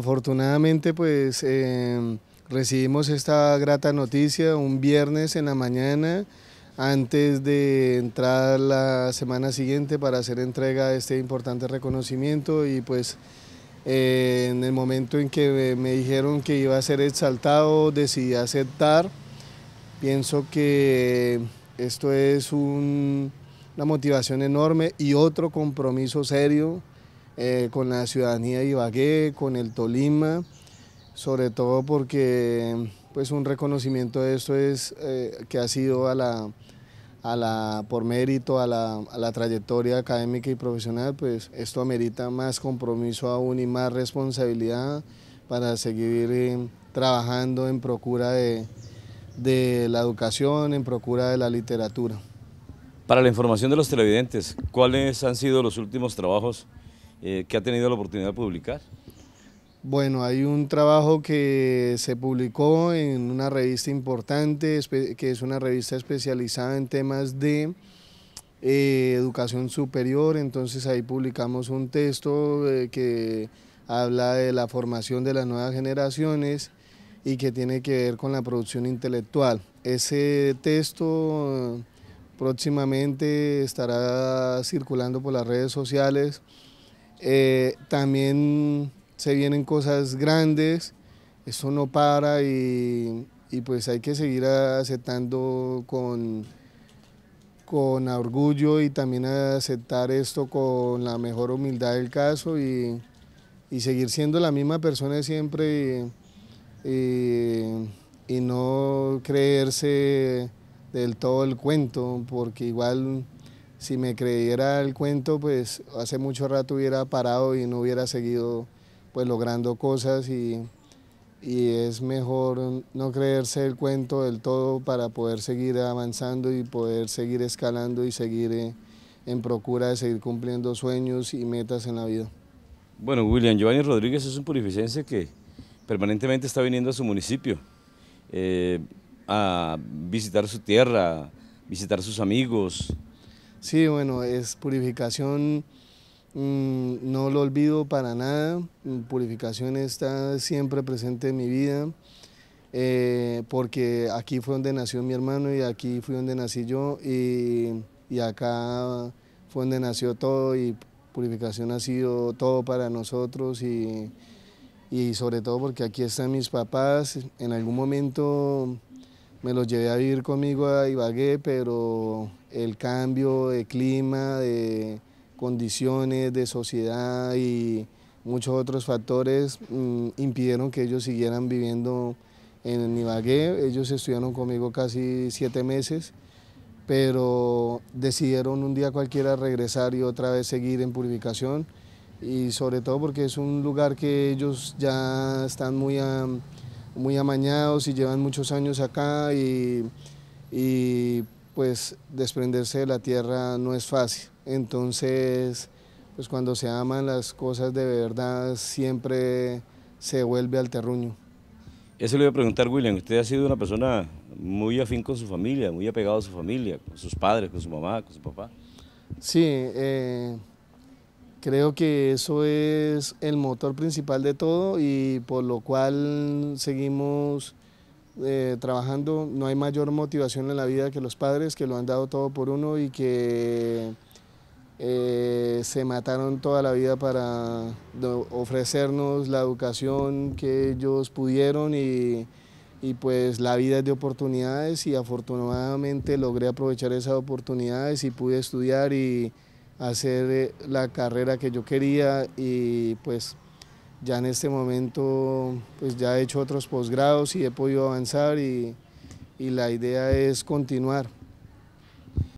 Afortunadamente pues em, recibimos esta grata noticia un viernes en la mañana antes de entrar la semana siguiente para hacer entrega de este importante reconocimiento y pues en el momento en que me dijeron que iba a ser exaltado decidí aceptar. Pienso que esto es una motivación enorme y otro compromiso serio eh, con la ciudadanía de Ibagué, con el Tolima, sobre todo porque pues un reconocimiento de esto es eh, que ha sido a la, por mérito a la, trayectoria académica y profesional, pues esto amerita más compromiso aún y más responsabilidad para seguir eh, trabajando en procura de, de la educación, en procura de la literatura. Para la información de los televidentes, ¿cuáles han sido los últimos trabajos eh, ¿Qué que ha tenido la oportunidad de publicar. Bueno, hay un trabajo que se publicó en una revista importante, que es una revista especializada en temas de eh, educación superior, entonces ahí publicamos un texto eh, que habla de la formación de las nuevas generaciones y que tiene que ver con la producción intelectual. Ese texto próximamente estará circulando por las redes sociales. Eh, también se vienen cosas grandes, eso no para y, pues hay que seguir aceptando con, con orgullo y también aceptar esto con la mejor humildad del caso y, seguir siendo la misma persona siempre y no creerse del todo el cuento, porque igual si me creyera el cuento, pues hace mucho rato hubiera parado y no hubiera seguido pues logrando cosas y, y es mejor no creerse el cuento del todo para poder seguir avanzando y poder seguir escalando y seguir en, procura de seguir cumpliendo sueños y metas en la vida. Bueno, William Giovanni Rodríguez es un purificense que permanentemente está viniendo a su municipio eh, a visitar su tierra, visitar sus amigos, Sí, bueno, es purificación, mm, no lo olvido para nada, purificación está siempre presente en mi vida, eh, porque aquí fue donde nació mi hermano y aquí fue donde nací yo y, acá fue donde nació todo y purificación ha sido todo para nosotros y, y sobre todo porque aquí están mis papás, en algún momento me los llevé a vivir conmigo a Ibagué, pero el cambio de clima, de condiciones, de sociedad y muchos otros factores mm, impidieron que ellos siguieran viviendo en Nibagué. Ellos estuvieron conmigo casi siete meses, pero decidieron un día cualquiera regresar y otra vez seguir en purificación y sobre todo porque es un lugar que ellos ya están muy, muy amañados y llevan muchos años acá y pues desprenderse de la tierra no es fácil. Entonces, pues cuando se aman las cosas de verdad, siempre se vuelve al terruño. Eso le voy a preguntar, William. Usted ha sido una persona muy afín con su familia, muy apegado a su familia, con sus padres, con su mamá, con su papá. Sí, eh, creo que eso es el motor principal de todo y por lo cual seguimos eh, trabajando, no hay mayor motivación en la vida que los padres que lo han dado todo por uno y que eh, se mataron toda la vida para ofrecernos la educación que ellos pudieron y, y pues la vida es de oportunidades y afortunadamente logré aprovechar esas oportunidades y pude estudiar y hacer eh, la carrera que yo quería y pues ya en este momento pues ya he hecho otros posgrados y he podido avanzar y, y la idea es continuar.